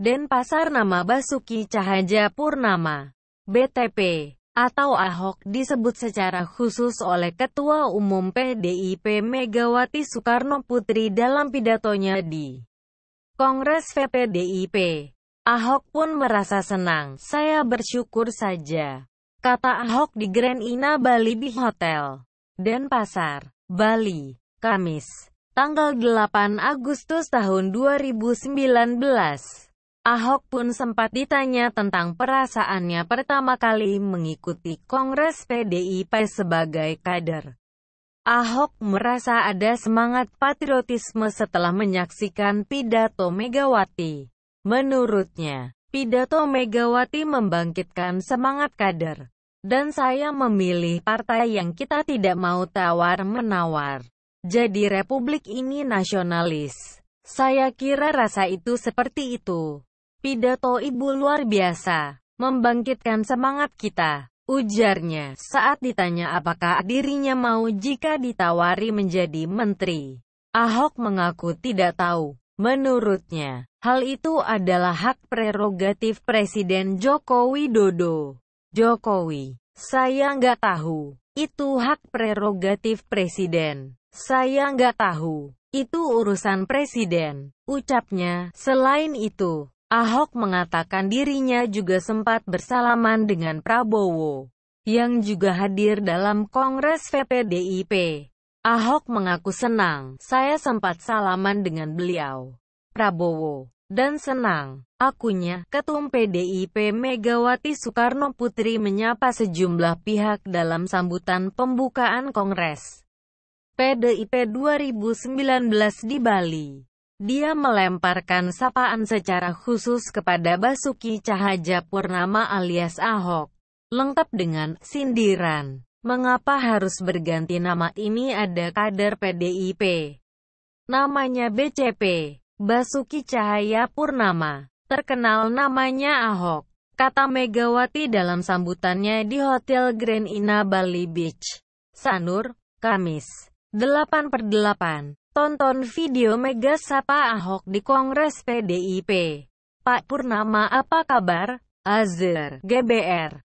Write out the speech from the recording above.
Denpasar nama Basuki Cahaja Purnama, BTP, atau Ahok disebut secara khusus oleh Ketua Umum PDIP Megawati Soekarno Putri dalam pidatonya di Kongres VPDIP. Ahok pun merasa senang, saya bersyukur saja, kata Ahok di Grand Ina Bali Bih Hotel, Denpasar, Bali, Kamis, tanggal 8 Agustus tahun 2019. Ahok pun sempat ditanya tentang perasaannya pertama kali mengikuti Kongres PDIP sebagai kader. Ahok merasa ada semangat patriotisme setelah menyaksikan pidato Megawati. Menurutnya, pidato Megawati membangkitkan semangat kader. Dan saya memilih partai yang kita tidak mau tawar-menawar. Jadi Republik ini nasionalis. Saya kira rasa itu seperti itu. Pidato ibu luar biasa, membangkitkan semangat kita. Ujarnya, saat ditanya apakah dirinya mau jika ditawari menjadi menteri. Ahok mengaku tidak tahu. Menurutnya, hal itu adalah hak prerogatif Presiden Joko Widodo. Jokowi, saya nggak tahu. Itu hak prerogatif Presiden. Saya nggak tahu. Itu urusan Presiden. Ucapnya, selain itu, Ahok mengatakan dirinya juga sempat bersalaman dengan Prabowo, yang juga hadir dalam Kongres VPDIP. Ahok mengaku senang, saya sempat salaman dengan beliau, Prabowo, dan senang. Akunya, Ketum PDIP Megawati Soekarno Putri menyapa sejumlah pihak dalam sambutan pembukaan Kongres PDIP 2019 di Bali. Dia melemparkan sapaan secara khusus kepada Basuki Cahaja Purnama alias Ahok, lengkap dengan sindiran. Mengapa harus berganti nama ini ada kader PDIP? Namanya BCP, Basuki Cahaya Purnama. Terkenal namanya Ahok, kata Megawati dalam sambutannya di Hotel Grand Ina Bali Beach. Sanur, Kamis, 8 per 8. Tonton video Mega Sapa Ahok di Kongres PDIP. Pak Purnama apa kabar? Azir, GBR.